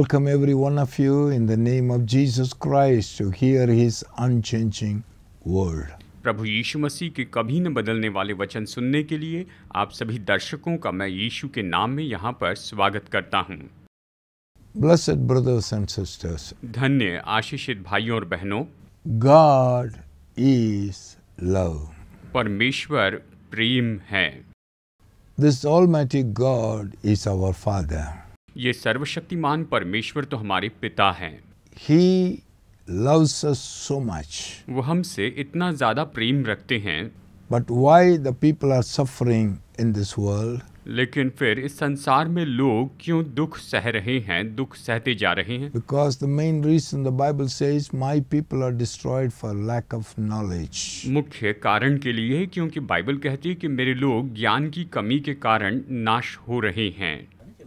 welcome every one of you in the name of Jesus Christ to hear his unchanging word. प्रभु यीशु मसीह के कभी न बदलने वाले वचन सुनने के लिए आप सभी दर्शकों का मैं यीशु के नाम में यहाँ पर स्वागत करता हूँ Blessed brothers and sisters. धन्य आशीषित भाइयों और बहनों God is love. परमेश्वर प्रेम है This Almighty God is our Father. ये सर्वशक्तिमान परमेश्वर तो हमारे पिता हैं ही loves us so much. वो हमसे इतना ज़्यादा प्रेम रखते हैं But why the people are suffering in this world? लेकिन फिर इस संसार में लोग क्यों दुख सह रहे हैं दुख सहते जा रहे हैं because the main reason the Bible says my people are destroyed for lack of knowledge मुख्य कारण के लिए क्योंकि बाइबल कहती है कि मेरे लोग ज्ञान की कमी के कारण नाश हो रहे हैं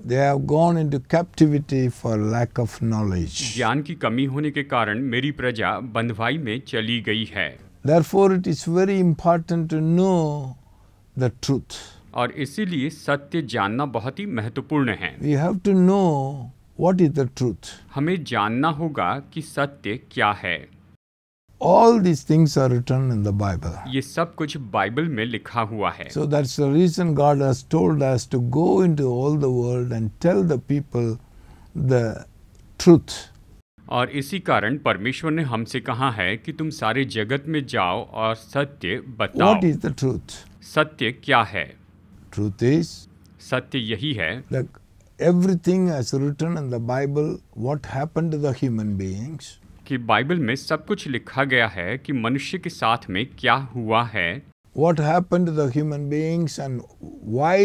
They have gone into captivity for lack of knowledge. ज्ञान की कमी होने के कारण मेरी प्रजा बंधवाई में चली गई है Therefore, it is very important to know the truth. और इसीलिए सत्य जानना बहुत ही महत्वपूर्ण है We have to know what is the truth. हमें जानना होगा कि सत्य क्या है all these things are written in the Bible. ये सब कुछ बाइबल में लिखा हुआ है. So that's the reason God has told us to go into all the world and tell the people the truth. और इसी कारण परमेश्वर ने हमसे कहा है कि तुम सारे जगत में जाओ और सत्य बताओ. What is the truth? सत्य क्या है? Truth is. सत्य यही है. Like everything as written in the Bible, what happened to the human beings? कि बाइबल में सब कुछ लिखा गया है कि मनुष्य के साथ में क्या हुआ है what happened to the human beings and why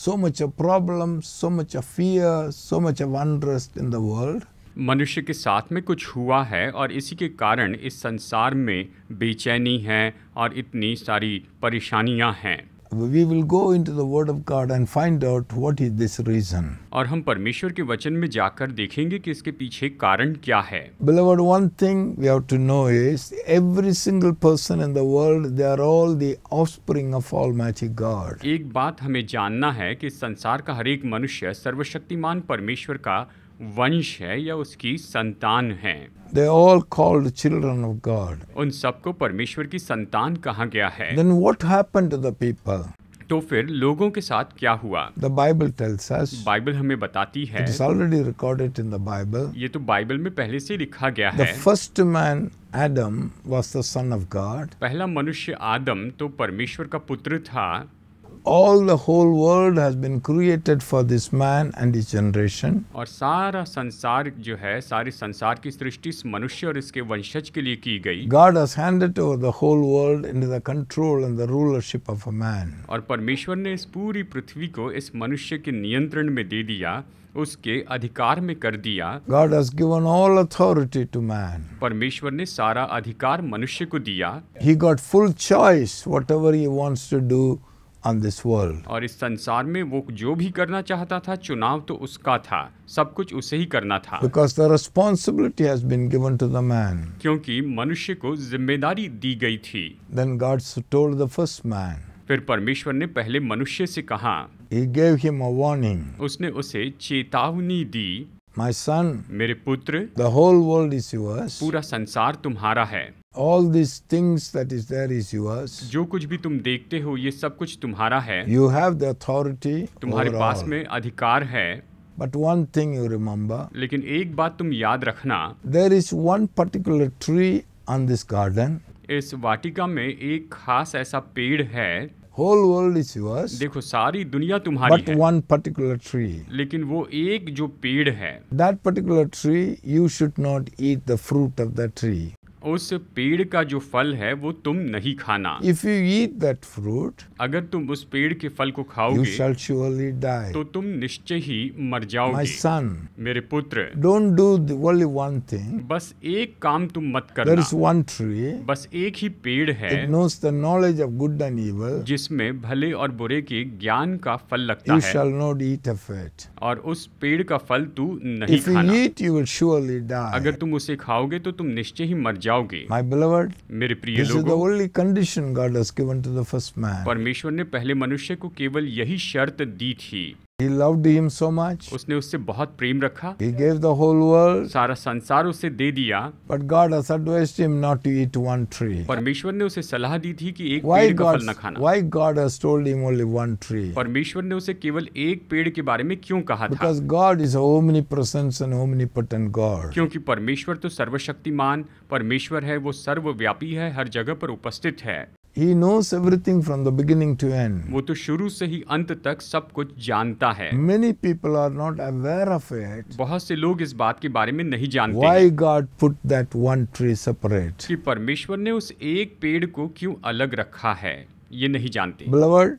so much of problems, so much of fear, so much of unrest in the world. मनुष्य के साथ में कुछ हुआ है और इसी के कारण इस संसार में बेचैनी है और इतनी सारी परेशानियां हैं we will go into the word of god and find out what is this reason और हम परमेश्वर के वचन में जाकर देखेंगे कि इसके पीछे कारण क्या है beloved one thing we have to know is every single person in the world they are all the offspring of almighty god एक बात हमें जानना है कि संसार का हर एक मनुष्य सर्वशक्तिमान परमेश्वर का वंश है या उसकी संतान है they all called children of God उन सबको परमेश्वर की संतान कहा गया है then what happened to the people तो फिर लोगों के साथ क्या हुआ the Bible tells us Bible हमें बताती है it is already recorded in the Bible ये तो बाइबल में पहले से लिखा गया है the first man Adam was the son of God पहला मनुष्य आदम तो परमेश्वर का पुत्र था all the whole world has been created for this man and his generation. और सारा संसार जो है सारे संसार की सृष्टि इस मनुष्य और इसके वंशज के लिए की गई. God has handed over the whole world into the control and the rulership of a man. और परमेश्वर ने इस पूरी पृथ्वी को इस मनुष्य के नियंत्रण में दे दिया उसके अधिकार में कर दिया God has given all authority to man. परमेश्वर ने सारा अधिकार मनुष्य को दिया He got full choice whatever he wants to do on this world और इस संसार में वो जो भी करना चाहता था चुनाव तो उसका था सब कुछ उसे ही करना था because the responsibility has been given to the man क्योंकि मनुष्य को जिम्मेदारी दी गई थी then God told the first man फिर परमेश्वर ने पहले मनुष्य से कहा He gave him a warning. उसने उसे चेतावनी दी माई सन मेरे पुत्र the whole world is yours. पूरा संसार तुम्हारा है all these things that is there is yours जो कुछ भी तुम देखते हो ये सब कुछ तुम्हारा है you have the authority तुम्हारे पास में अधिकार है But one thing you remember. लेकिन एक बात तुम याद रखना There is one particular tree on this garden. इस वाटिका में एक खास ऐसा पेड़ है Whole world is yours. देखो सारी दुनिया तुम्हारी But है one particular tree. लेकिन वो एक जो पेड़ है That particular tree, you should not eat the fruit of that tree. उस पेड़ का जो फल है वो तुम नहीं खाना if you eat that fruit अगर तुम उस पेड़ के फल को खाओगे तो तुम निश्चय ही मर जाओगे सन son, मेरे पुत्र don't do only one thing बस एक काम तुम मत करना tree, बस एक ही पेड़ है it knows the knowledge evil, जिसमें भले और बुरे के ज्ञान का फल लगता you है और उस पेड़ का फल तू नहीं If खाना eat, अगर तुम उसे खाओगे तो तुम निश्चय ही मर जाओ जाओगे माय बिलवर्ड मेरे प्रिय लोगों फर्स्ट मैन परमेश्वर ने पहले मनुष्य को केवल यही शर्त दी थी He loved him so much. उसने उससे बहुत प्रेम रखा He gave the whole world. सारा संसार उसे दे दिया But God has advised him not to eat one tree. परमेश्वर ने उसे सलाह दी थी कि एक Why पेड़ का फल न खाना why God has told him only one tree? परमेश्वर ने उसे केवल एक पेड़ के बारे में क्यों कहा था Because God is omnipresent and omnipotent God. क्योंकि परमेश्वर तो सर्वशक्तिमान परमेश्वर है वो सर्वव्यापी है हर जगह पर उपस्थित है He knows everything from the beginning to end. वो तो शुरू से ही अंत तक सब कुछ जानता है Many people are not aware of it. बहुत से लोग इस बात के बारे में नहीं जानते Why God put that one tree separate? कि परमेश्वर ने उस एक पेड़ को क्यों अलग रखा है ये नहीं जानते Beloved,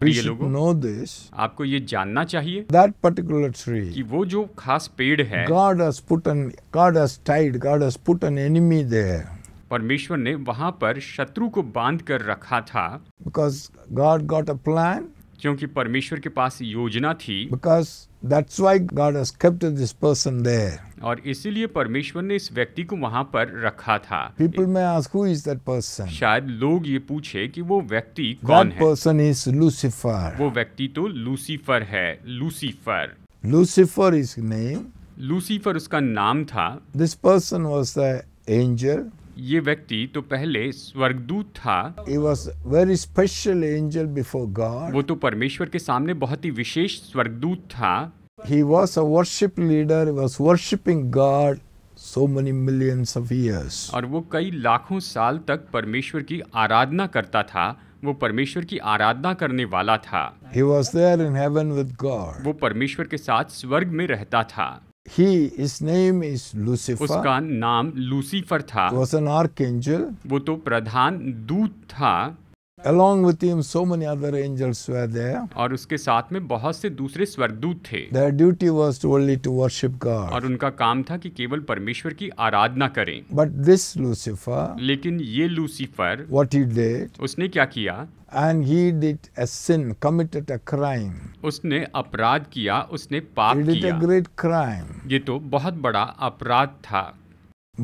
प्रिय लोगों know this, आपको ये जानना चाहिए that particular tree, कि वो जो खास पेड़ है God has put an God has tied God has put an enemy there. परमेश्वर ने वहाँ पर शत्रु को बांध कर रखा था because God got a plan क्योंकि परमेश्वर के पास योजना थी because that's why God has kept this person there और इसीलिए परमेश्वर ने इस व्यक्ति को वहां पर रखा था people may ask who is that person शायद लोग ये पूछे कि वो व्यक्ति कौन that है पर्सन इज लूसीफर वो व्यक्ति तो लूसीफर है Lucifer Lucifer is name Lucifer उसका नाम था this person was the angel ये व्यक्ति तो पहले स्वर्गदूत था वो तो परमेश्वर के सामने बहुत ही विशेष स्वर्गदूत था He was a worship leader, he was worshiping God so many millions of years. और वो कई लाखों साल तक परमेश्वर की आराधना करता था वो परमेश्वर की आराधना करने वाला था He was there in heaven with God. वो परमेश्वर के साथ स्वर्ग में रहता था He, his name is Lucifer. उसका नाम लूसीफर था वो तो प्रधान दूत था along with him so many other angels were there और उसके साथ में बहुत से दूसरे स्वर्गदूत थे their duty was to only to worship god और उनका काम था कि केवल परमेश्वर की आराधना करें but this lucifer लेकिन ये लूसीफर what he did उसने क्या किया and he did a sin, committed a crime. उसने अपराध किया उसने पाप he did किया a great crime. ये तो बहुत बड़ा अपराध था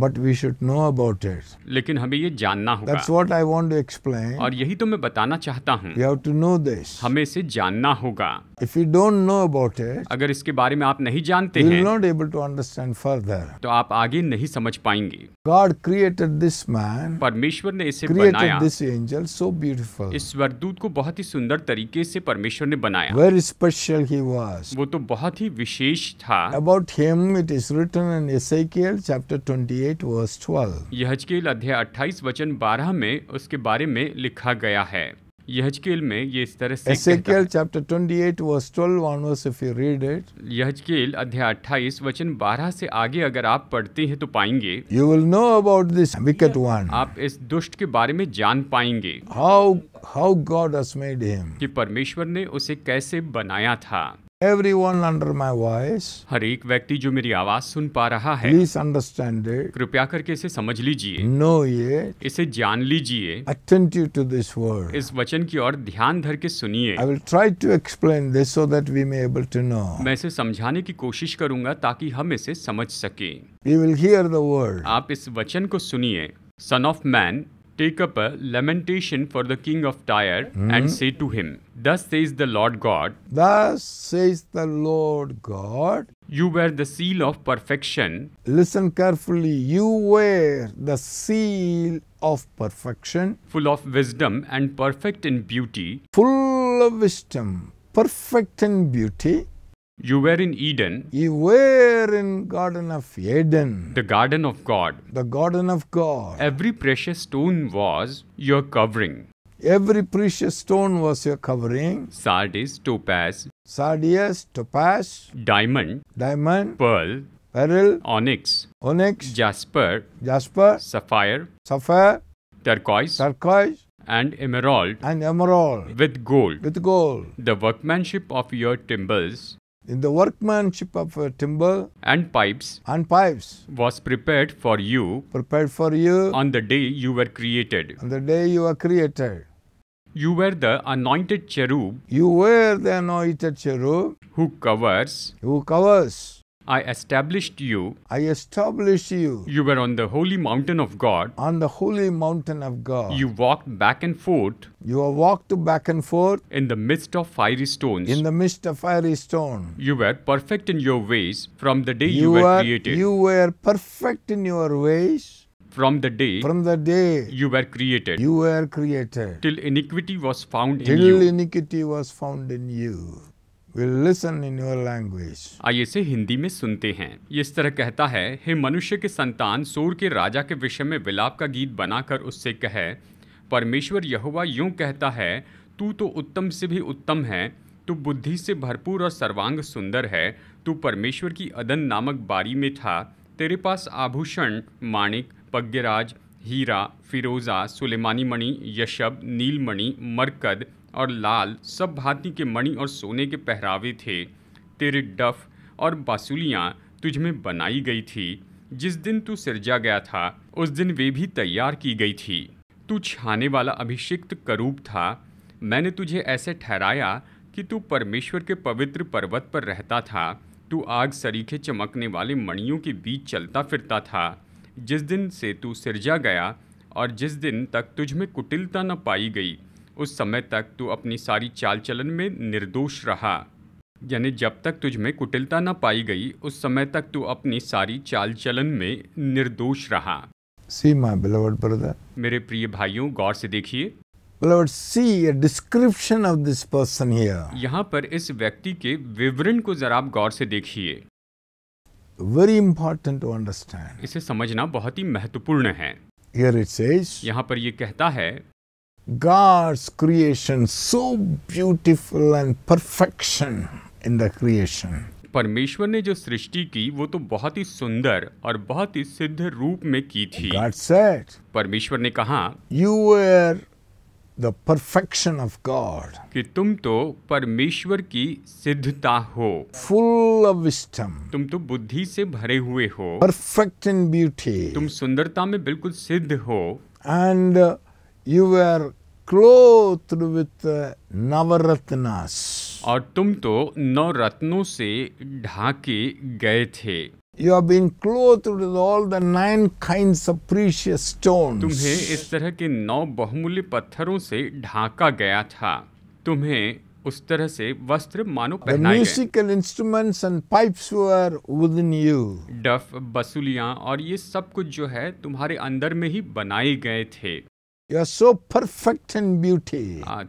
but we should know about it लेकिन हमें ये जानना होगा that's what I want to explain और यही तो मैं बताना चाहता हूँ you have to know this हमें इसे जानना होगा if you don't know about it अगर इसके बारे में आप नहीं जानते हैं you not able to understand further तो आप आगे नहीं समझ पाएंगे गॉड क्रिएटेड दिस मैन परमेश्वर ने इसे बनाया दिस एंजल सो ब्यूटीफुल इस वरदूत को बहुत ही सुंदर तरीके से परमेश्वर ने बनाया वेरी स्पेशल ही वाज वो तो बहुत ही विशेष था about him it is written in Ezekiel chapter 28 यहजकेल अध्याय 28 वचन 12 में उसके बारे में लिखा गया है यहजकेल में ये इस तरह से एसेकियल चैप्टर 28 वर्स 12 यहजकेल अध्याय 28 वचन 12 से आगे अगर आप पढ़ते हैं तो पाएंगे you will know about this wicked one आप इस दुष्ट के बारे में जान पाएंगे how how God has made him कि परमेश्वर ने उसे कैसे बनाया था Everyone under my voice, हर एक व्यक्ति जो मेरी आवाज सुन पा रहा है प्लीज अंडरस्टैंड कृपया करके इसे समझ लीजिए नो ये इसे जान लीजिए अटेंटिव टू दिस वर्ड इस वचन की ओर ध्यान धर के सुनिए I will try to explain this so that we may able to know मैं इसे समझाने की कोशिश करूंगा ताकि हम इसे समझ सके you will hear the word आप इस वचन को सुनिए son of man take up a lamentation for the king of Tyre mm-hmm. and say to him, Thus says the Lord God, Thus says the Lord God, You were the seal of perfection. Listen carefully, you were the seal of perfection, full of wisdom and perfect in beauty, full of wisdom, perfect in beauty. You were in Eden. You were in Garden of Eden. The Garden of God. The Garden of God. Every precious stone was your covering. Every precious stone was your covering. Sardis, topaz. Sardius, topaz. Diamond. Diamond. Pearl. Pearl. onyx, onyx, jasper, jasper, sapphire, sapphire, turquoise, turquoise, and emerald, and emerald, with gold, with gold. The workmanship of your timbers in the workmanship of uh, timber and pipes and pipes was prepared for you prepared for you on the day you were created on the day you were created you were the anointed cherub you were the anointed cherub who covers who covers I established you. I established you. You were on the holy mountain of God. On the holy mountain of God. You walked back and forth. You walked back and forth. In the midst of fiery stones. In the midst of fiery stone. You were perfect in your ways from the day you, you were, were created. You were perfect in your ways from the day from the day you were created you were created till iniquity was found till in you till iniquity was found in you will आइए इसे हिंदी में सुनते हैं ये इस तरह कहता है हे मनुष्य के संतान सूर के राजा के विषय में विलाप का गीत बनाकर उससे कहे परमेश्वर यहुआ यूं कहता है तू तो उत्तम से भी उत्तम है तू बुद्धि से भरपूर और सर्वांग सुंदर है तू परमेश्वर की अदन नामक बारी में था तेरे पास आभूषण माणिक पग्यराज हीरा फिरोज़ा सुलेमानी मणि यशब नीलमणि मरकद और लाल सब भांति के मणि और सोने के पहरावे थे तेरे डफ और बासुलियाँ तुझ में बनाई गई थी जिस दिन तू सिरजा गया था उस दिन वे भी तैयार की गई थी तू छाने वाला अभिषिक्त करूप था मैंने तुझे ऐसे ठहराया कि तू परमेश्वर के पवित्र पर्वत पर रहता था तू आग सरीखे चमकने वाले मणियों के बीच चलता फिरता था जिस दिन से तू सिरजा गया और जिस दिन तक तुझ में कुटिलता न पाई गई उस समय तक तू अपनी सारी चाल चलन में निर्दोष रहा यानी जब तक तुझ में कुटिलता ना पाई गई उस समय तक तू अपनी सारी चाल चलन में निर्दोष रहा सी माई बिलवर्ड ब्रदर मेरे प्रिय भाइयों गौर से देखिए Lord, see a description of this person here. यहाँ पर इस व्यक्ति के विवरण को जरा आप गौर से देखिए वेरी इंपॉर्टेंट टू अंडरस्टैंड इसे समझना बहुत ही महत्वपूर्ण है Here it says, यहाँ पर ये कहता है God's creation, so beautiful and perfection in the creation. परमेश्वर ने जो सृष्टि की वो तो बहुत ही सुंदर और बहुत ही सिद्ध रूप में की थी said, परमेश्वर ने कहा you are the perfection of God कि तुम तो परमेश्वर की सिद्धता हो फुल ऑफ विस्टम तुम तो बुद्धि से भरे हुए हो परफेक्ट इन ब्यूटी तुम सुंदरता में बिल्कुल सिद्ध हो and you are clothed with navaratnas और तुम तो नौ रत्नों से ढाके गए थे you have been clothed with all the nine kinds of precious stones. तुम्हें इस तरह के नौ बहुमूल्य पत्थरों से ढाका गया था तुम्हें उस तरह से वस्त्र मानो पहनाए musical instruments and pipes were within you डफ बसुलियां और ये सब कुछ जो है तुम्हारे अंदर में ही बनाए गए थे you are so perfect in beauty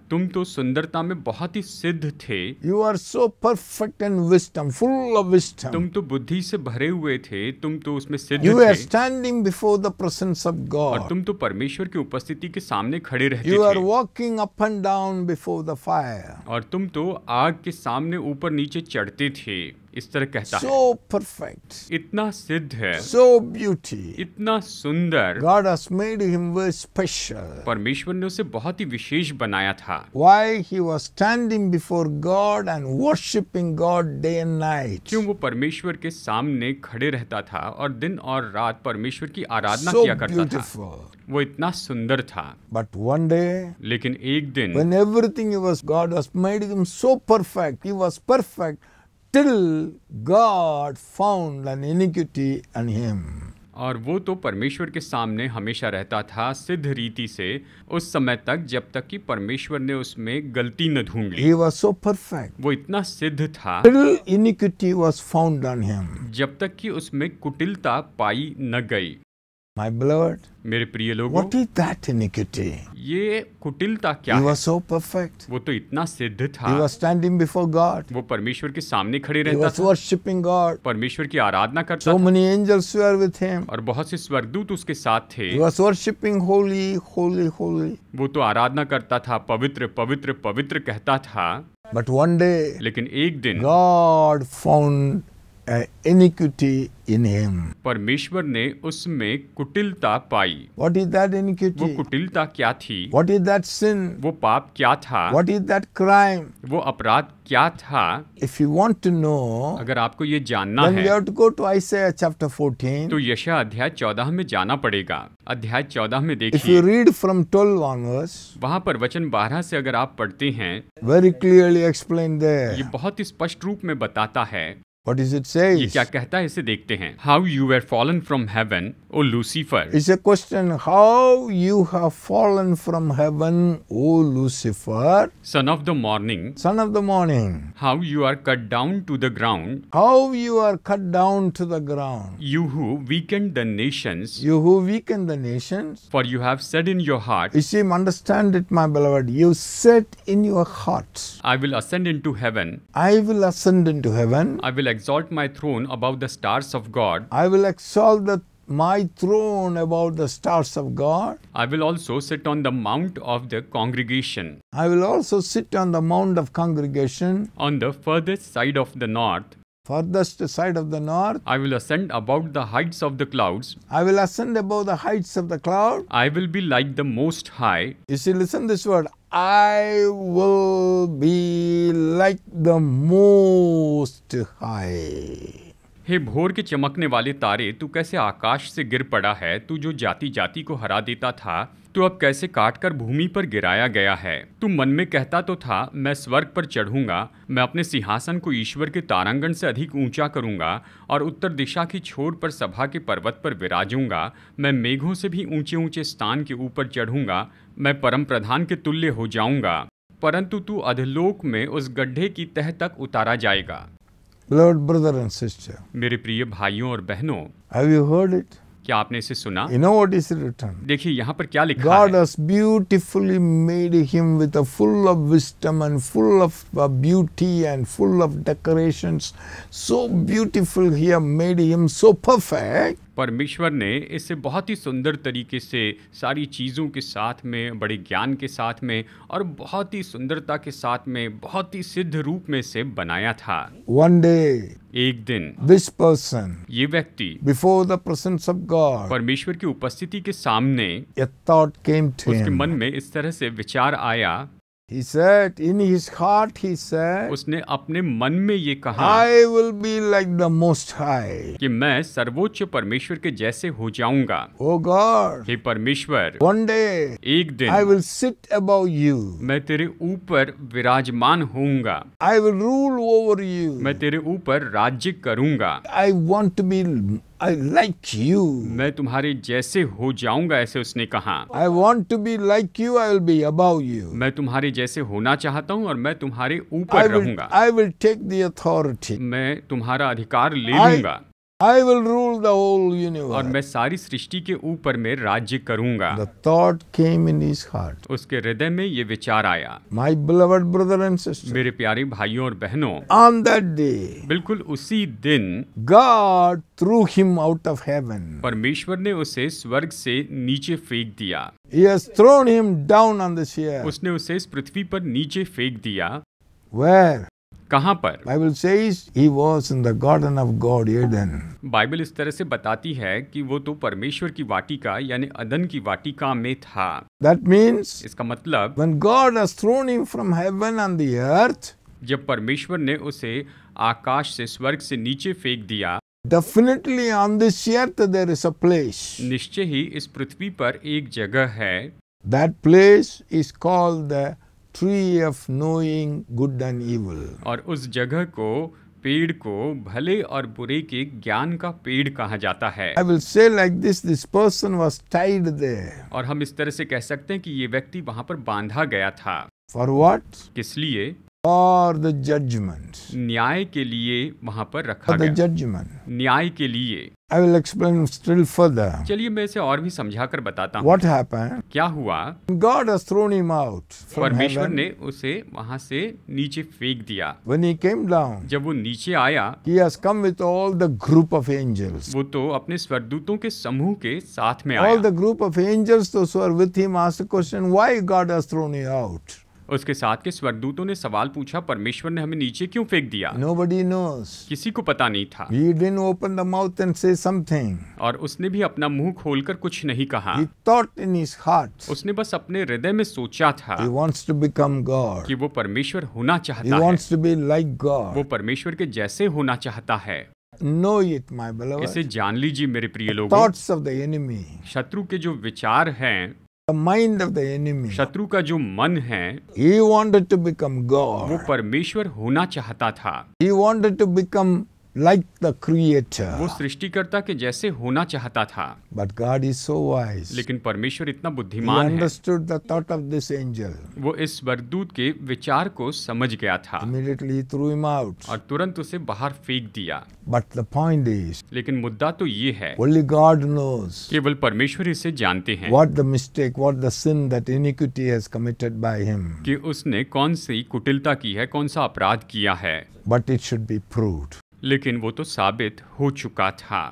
तुम तो सुंदरता में बहुत ही सिद्ध थे you are so perfect in wisdom full of wisdom तुम तो बुद्धि से भरे हुए थे तुम तो उसमें सिद्ध you थे you are standing before the presence of God तुम तो परमेश्वर की उपस्थिति के सामने खड़े रहते थे you are walking up and down before the fire और तुम तो आग के सामने ऊपर नीचे चढ़ते थे इस तरह कहता so है परफेक्ट इतना सिद्ध है सो so ब्यूटी इतना सुंदर God has made him special परमेश्वर ने उसे बहुत ही विशेष बनाया था why he was standing before God and worshipping God day and night क्यों वो परमेश्वर के सामने खड़े रहता था और दिन और रात परमेश्वर की आराधना so किया करता beautiful. था वो इतना सुंदर था बट वन डे लेकिन एक दिन every everything was God was made him so perfect he was perfect still God found an iniquity in him. और वो तो परमेश्वर के सामने हमेशा रहता था सिद्ध रीति से उस समय तक जब तक कि परमेश्वर ने उसमें गलती न ढूंढ ली सो परफेक्ट वो इतना सिद्ध था iniquity was found on him जब तक कि उसमें कुटिलता पाई न गई My beloved, मेरे प्रिय लोगों, what is that iniquity? ये कुटिलता क्या he है? was so perfect. वो तो इतना सिद्ध था. He was standing before God. वो परमेश्वर के सामने खड़े रहता he was था. worshiping God. परमेश्वर की आराधना करता so था. many angels were with him. और बहुत से स्वर्गदूत उसके साथ थे. He was worshiping holy, holy, holy. वो तो आराधना करता था, पवित्र, पवित्र, पवित्र कहता था. But one day, लेकिन एक दिन, God found iniquity in him परमेश्वर ने उसमें कुटिलता पाई वॉट इज दैट इनिक्विटी वो कुटिलता क्या थी वॉट इज दैट सिंह वो पाप क्या था व्हाट इज दैट क्राइम वो अपराध क्या था if you want to know अगर आपको ये जानना है then go to Isaiah chapter fourteen तो यशा अध्याय चौदह में जाना पड़ेगा अध्याय चौदह में देखिए if you read from 12 onwards वहां पर वचन बारह से अगर आप पढ़ते हैं वेरी क्लियरली एक्सप्लेन देयर बहुत ही स्पष्ट रूप में बताता है What does it say? ये क्या कहता है इसे देखते हैं How you were fallen from heaven, O Lucifer. It's a question how you have fallen from heaven, O Lucifer. Son of the morning. Son of the morning. How you are cut down to the ground. How you are cut down to the ground. You who weakened the nations. You who weakened the nations. For you have said in your heart. You see, understand it, my beloved. You said in your heart. I will ascend into heaven. I will ascend into heaven. I will exalt my throne above the stars of God. I will exalt the, my throne above the stars of God. I will also sit on the mount of the congregation. I will also sit on the mount of congregation. On the furthest side of the north furthest side of the north. I will ascend above the heights of the clouds. I will ascend above the heights of the cloud. I will be like the Most High. You see, listen this word. I will be like the most high. हे भोर के चमकने वाले तारे तू कैसे आकाश से गिर पड़ा है तू जो जाति जाति को हरा देता था तू अब कैसे काट कर भूमि पर गिराया गया है तू मन में कहता तो था मैं स्वर्ग पर चढ़ूंगा मैं अपने सिंहासन को ईश्वर के तारांगण से अधिक ऊंचा करूंगा और उत्तर दिशा की छोर पर सभा के पर्वत पर विराजूंगा मैं मेघों से भी ऊंचे ऊंचे स्थान के ऊपर चढ़ूंगा मैं परम प्रधान के तुल्य हो जाऊंगा परंतु तू अधलोक में उस गड्ढे की तह तक उतारा जाएगा Lord, brother and sister, मेरे प्रिय भाइयों और बहनों Have you heard it? क्या आपने इसे सुना you know what is written? देखिए यहाँ पर क्या लिखा God है? has beautifully made him with a full of wisdom and full of beauty and full of decorations. So beautiful he have made him so perfect. परमेश्वर ने इसे बहुत ही सुंदर तरीके से सारी चीज़ों के साथ में बड़े ज्ञान के साथ में और बहुत ही सुंदरता के साथ में बहुत ही सिद्ध रूप में से बनाया था वन डे एक दिन दिस पर्सन ये व्यक्ति before the presence of God परमेश्वर की उपस्थिति के सामने थॉट केम उसके मन में इस तरह से विचार आया He said, in his heart he said, उसने अपने मन में ये कहा I will be like the most high. कि मैं सर्वोच्च परमेश्वर के जैसे हो जाऊंगा Oh God हे परमेश्वर one day एक दिन I will sit above you मैं तेरे ऊपर विराजमान होऊंगा I will rule over you मैं तेरे ऊपर राज्य करूंगा I want to be I like you मैं तुम्हारे जैसे हो जाऊंगा ऐसे उसने कहा I want to be like you I will be above you मैं तुम्हारे जैसे होना चाहता हूँ और मैं तुम्हारे ऊपर रहूंगा I will take the authority मैं तुम्हारा अधिकार ले लूंगा I will rule the whole universe और मैं सारी सृष्टि के ऊपर में राज्य करूंगा the thought came in his heart उसके हृदय में ये विचार आया my beloved brother and sister मेरे प्यारे भाइयों और बहनों ऑन दैट डे बिल्कुल उसी दिन God threw him out of heaven परमेश्वर ने उसे स्वर्ग से नीचे फेंक दिया He has thrown him down on the chair. उसने उसे इस पृथ्वी पर नीचे फेंक दिया Where? कहाँ पर Bible says he was in the garden of God Eden Bible इस तरह से बताती है कि वो तो परमेश्वर की वाटिका यानी अदन की वाटिका में था दैट मींस इसका मतलब when God has thrown him from heaven on the earth जब परमेश्वर ने उसे आकाश से स्वर्ग से नीचे फेंक दिया Definitely on this earth there is a place. निश्चय ही इस पृथ्वी पर एक जगह है That place is called the tree of knowing good and evil और उस जगह को पेड़ को भले और बुरे के ज्ञान का पेड़ कहा जाता है I will say like this this person was tied there और हम इस तरह से कह सकते हैं कि ये व्यक्ति वहाँ पर बांधा गया था फॉर वॉट किस लिए फॉर द जजमेंट न्याय के लिए वहां पर रखा गया जजमेंट न्याय के लिए I will explain still further चलिए मैं इसे और भी समझा कर बताता हूँ वॉट क्या हुआ गॉड थ्रोन हिम परमेश्वर ने उसे वहाँ से नीचे फेंक दिया When he came down, जब वो नीचे आया he has come with all the group of angels. वो तो अपने स्वर्दूतों के समूह के साथ में आया। all the group of angels तो स्वर्ग with him asked question, why God has thrown उसके साथ के स्वर्गदूतों ने सवाल पूछा परमेश्वर ने हमें नीचे क्यों फेंक दिया Nobody knows. किसी को पता नहीं था He didn't open the mouth and say something. और उसने भी अपना मुंह खोलकर कुछ नहीं कहा He thought in his heart. उसने बस अपने हृदय में सोचा था He wants to become God. कि वो परमेश्वर होना चाहता He wants to be like God. वो परमेश्वर के जैसे होना चाहता है नो इट माई बिलॉव इसे जान लीजिए मेरे प्रिय लोग शत्रु के जो विचार हैं माइंड ऑफ द एनिमी शत्रु का जो मन है he wanted to become God वो परमेश्वर होना चाहता था he wanted to become like the creator वो सृष्टिकर्ता के जैसे होना चाहता था but God is so wise लेकिन परमेश्वर इतना बुद्धिमान है। understood the thought of this angel. वो इस वरदूत के विचार को समझ गया था इमीडिएटली he threw him और तुरंत उसे बाहर फेंक दिया बट द पॉइंट इज लेकिन मुद्दा तो ये है Only God knows केवल परमेश्वर इसे जानते हैं What the mistake, what the sin that iniquity has committed by him? कि उसने कौन सी कुटिलता की है कौन सा अपराध किया है but it should be prove लेकिन वो तो साबित हो चुका था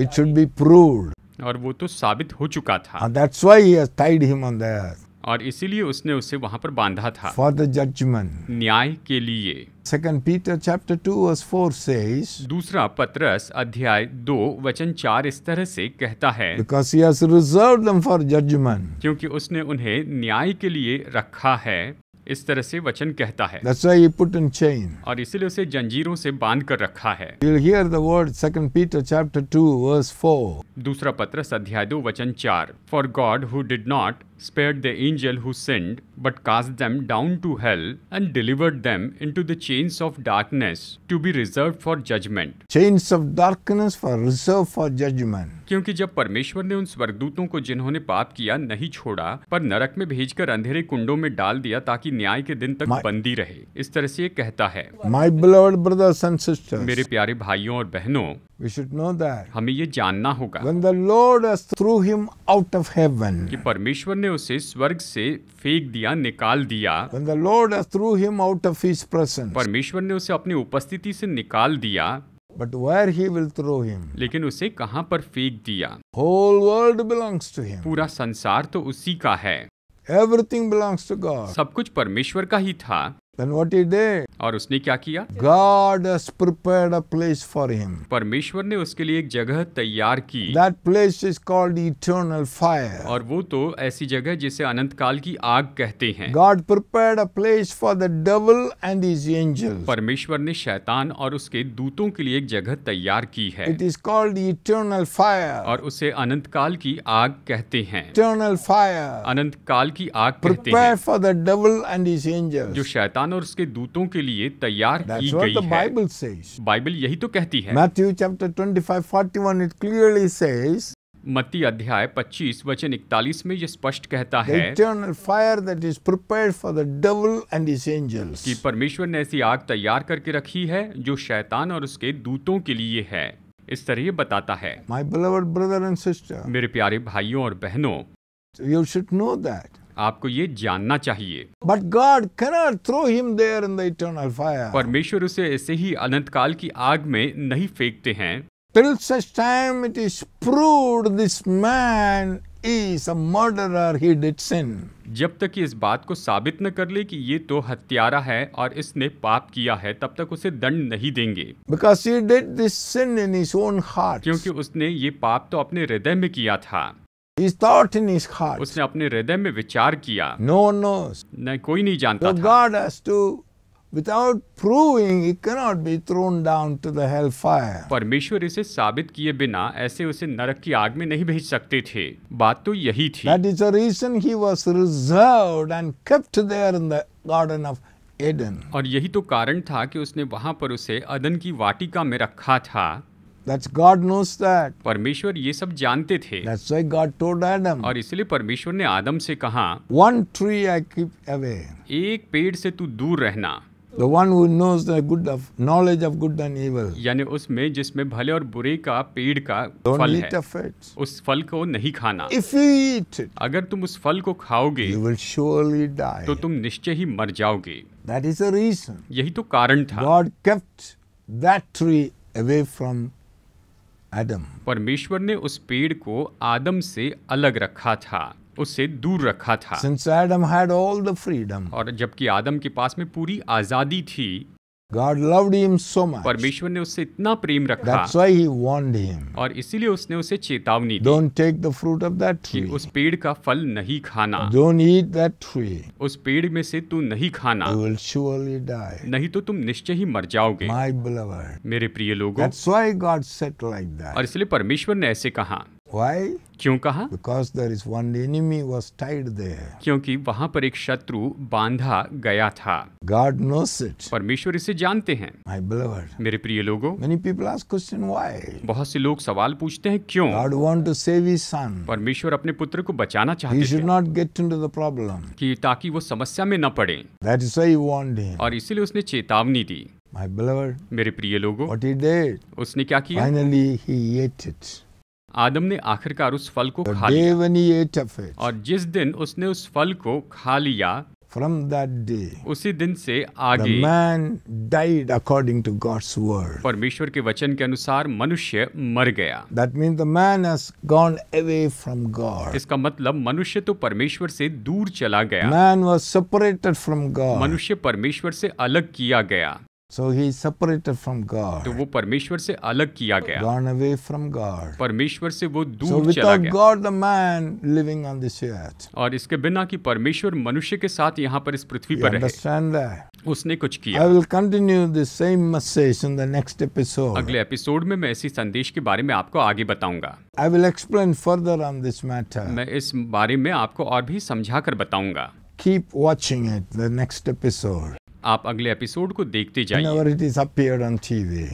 इट शुड बी प्रूव्ड और वो तो साबित हो चुका था that's why he has tied him on the earth और इसीलिए उसने उसे वहां पर बांधा था फॉर द जजमेंट न्याय के लिए second Peter chapter two verse four says दूसरा पत्रस अध्याय दो वचन चार इस तरह से कहता है because he has reserved them for judgement क्योंकि उसने उन्हें न्याय के लिए रखा है इस तरह से वचन कहता है That's why he put in chain. और इसीलिए उसे जंजीरों से बांध कर रखा है You'll hear the word 2 Peter chapter 2 verse 4. दूसरा पत्र अध्याय दो वचन चार For God who did not spared the angel who sinned, but cast them down to hell and delivered them into the chains of darkness to be reserved for judgment. Chains of darkness for reserved for judgment. क्योंकि जब परमेश्वर ने उन स्वर्गदूतों को जिन्होंने पाप किया नहीं छोड़ा पर नरक में भेजकर अंधेरे कुंडों में डाल दिया ताकि न्याय के दिन तक My... बंदी रहे इस तरह से ये कहता है My blood brothers and sisters मेरे प्यारे भाइयों और बहनों We should know that. हमें ये जानना होगा When the Lord has threw him out of heaven, कि परमेश्वर ने उसे स्वर्ग से फेंक दिया निकाल दिया When the Lord has threw him out of his presence, परमेश्वर ने उसे अपनी उपस्थिति से निकाल दिया But where he will throw him? लेकिन उसे कहाँ पर फेंक दिया Whole world belongs to him. पूरा संसार तो उसी का है Everything belongs to God. सब कुछ परमेश्वर का ही था Then what he did? और उसने क्या किया God has prepared a place for him. परमेश्वर ने उसके लिए एक जगह तैयार की That place is called eternal fire. और वो तो ऐसी जगह जिसे अनंत काल की आग कहते हैं God prepared a place for the devil and his angels. परमेश्वर ने शैतान और उसके दूतों के लिए एक जगह तैयार की है It is called eternal fire. और उसे अनंत काल की आग कहते हैं Eternal fire. अनंत काल की आग कहते हैं. Prepare for the devil and his angels. जो शैतान शैतान और उसके दूतों के लिए तैयार की गई है बाइबल यही तो कहती है Matthew chapter 25 41 it clearly says मत्ती अध्याय 25 वचन 41 में यह स्पष्ट कहता है fire that is prepared for the devil and his angels कि परमेश्वर ने ऐसी आग तैयार करके रखी है जो शैतान और उसके दूतों के लिए है इस तरह ये बताता है my beloved brother and sister मेरे प्यारे भाइयों और बहनों यू शुड नो दैट आपको ये जानना चाहिए but God throw him there in the fire परमेश्वर उसे ऐसे ही अनंत काल की आग में नहीं फेंकते हैं जब तक इस बात को साबित न कर ले कि ये तो हत्यारा है और इसने पाप किया है तब तक उसे दंड नहीं देंगे because he did this sin in his own heart क्योंकि उसने ये पाप तो अपने हृदय में किया था His thought in his heart. उसने अपने हृदय में विचार किया नो नो नहीं कोई नहीं जानता God has to without proving cannot be thrown down to the fire परमेश्वर इसे साबित किए बिना ऐसे उसे नरक की आग में नहीं भेज सकते थे बात तो यही थी that is a reason he was reserve and kept there in the garden of Eden और यही तो कारण था कि उसने वहां पर उसे अदन की वाटिका में रखा था That's God knows that. परमेश्वर ये सब जानते थे That's why God told Adam. और इसलिए परमेश्वर ने आदम से कहा One tree I keep away. एक पेड़ से तू दूर रहना The one who knows the good of knowledge of good and evil. यानी उसमें जिसमें भले और बुरे का पेड़ का Don't फल eat है of it. उस फल को नहीं खाना If you eat it, अगर तुम उस फल को खाओगे you will surely die. तो तुम निश्चय ही मर जाओगे That is the reason. यही तो कारण था God kept that tree away from Adam परमेश्वर ने उस पेड़ को आदम से अलग रखा था उससे दूर रखा था Since Adam had all the freedom, और जबकि आदम के पास में पूरी आजादी थी God loved him so much. परमेश्वर ने उससे इतना प्रेम रखा That's why he warned him. और इसीलिए उसने उसे चेतावनी दी Don't take the fruit of that tree. उस पेड़ का फल नहीं खाना Don't eat that tree. उस पेड़ में से तू नहीं खाना You will surely die. नहीं तो तुम निश्चय ही मर जाओगे My beloved. मेरे प्रिय लोगों That's why God said like that. और इसलिए परमेश्वर ने ऐसे कहा Why? क्यों कहा Because there is one enemy was tied there. क्योंकि वहाँ पर एक शत्रु बांधा गया था God knows it. परमेश्वर इसे जानते हैं My beloved. मेरे प्रिय लोगों Many people ask question why? बहुत से लोग सवाल पूछते हैं क्यों God want to save his son. परमेश्वर अपने पुत्र को बचाना चाहते He should not get into the problem. कि ताकि वो समस्या में न पड़े That is why he warned him. और इसीलिए उसने चेतावनी दी My beloved. मेरे प्रिय लोगों What he did? उसने क्या किया Finally he ate it. आदम ने आखिरकार उस फल को खा लिया और जिस दिन उसने उस फल को खा लिया From that day, उसी दिन से आगे man died according to God's word परमेश्वर के वचन के अनुसार मनुष्य मर गया that mean the man has gone away from God इसका मतलब मनुष्य तो परमेश्वर से दूर चला गया man was separated from God मनुष्य परमेश्वर से अलग किया गया So he is separated from God. तो वो परमेश्वर से अलग किया गया Gone away from God. परमेश्वर से वो दूर so चला गया God, the man living on this earth. और इसके बिना कि परमेश्वर मनुष्य के साथ यहाँ पर इस पृथ्वी पर है उसने कुछ किया I will continue this same message in the next episode. अगले एपिसोड में मैं इसी संदेश के बारे में आपको आगे बताऊंगा I will explain further on this matter. मैं इस बारे में आपको और भी समझा कर बताऊंगा Keep watching it, the next episode. आप अगले एपिसोड को देखते जाइए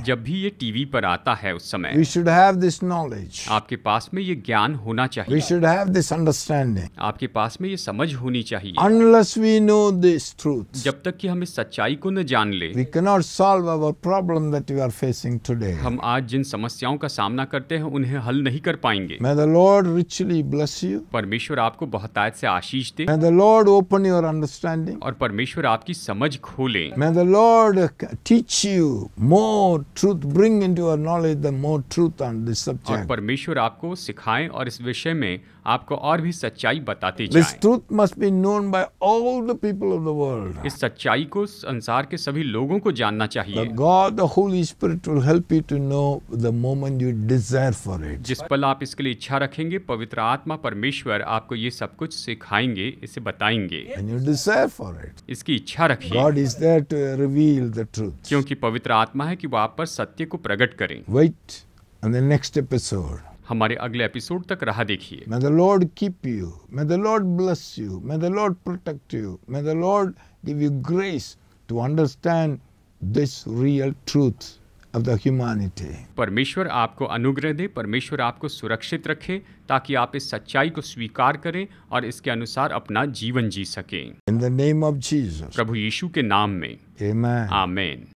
जब भी ये टीवी पर आता है उस समय we should have this knowledge आपके पास में ये ज्ञान होना चाहिए we should have this understanding आपके पास में ये समझ होनी चाहिए unless we know this truth जब तक कि हम इस सच्चाई को न जान ले we can not solve our problem that we are facing today हम आज जिन समस्याओं का सामना करते हैं उन्हें हल नहीं कर पाएंगे may the Lord richly bless you परमेश्वर आपको बहुतायत से आशीष दे may the Lord open your understanding और परमेश्वर आपकी समझ खो खोलें may the Lord teach you more truth bring into your knowledge the more truth on this subject परमेश्वर आपको सिखाएं और इस विषय में आपको और भी सच्चाई बताते जाए इस सच्चाई को संसार के सभी लोगों को जानना चाहिए जिस पल आप इसके लिए इच्छा रखेंगे पवित्र आत्मा परमेश्वर आपको ये सब कुछ सिखाएंगे इसे बताएंगे यू डिजायर फॉर इट इसकी इच्छा रखिए गॉड क्योंकि पवित्र आत्मा है कि वो आप पर सत्य को प्रकट करें wait on the next episode हमारे अगले एपिसोड तक रहा देखिए may the Lord keep you may the Lord bless you may the Lord protect you may the Lord give you grace to understand this real truth of the humanity परमेश्वर आपको अनुग्रह दे परमेश्वर आपको सुरक्षित रखे ताकि आप इस सच्चाई को स्वीकार करें और इसके अनुसार अपना जीवन जी सकें in the name of Jesus प्रभु यीशु के नाम में आमेन आमेन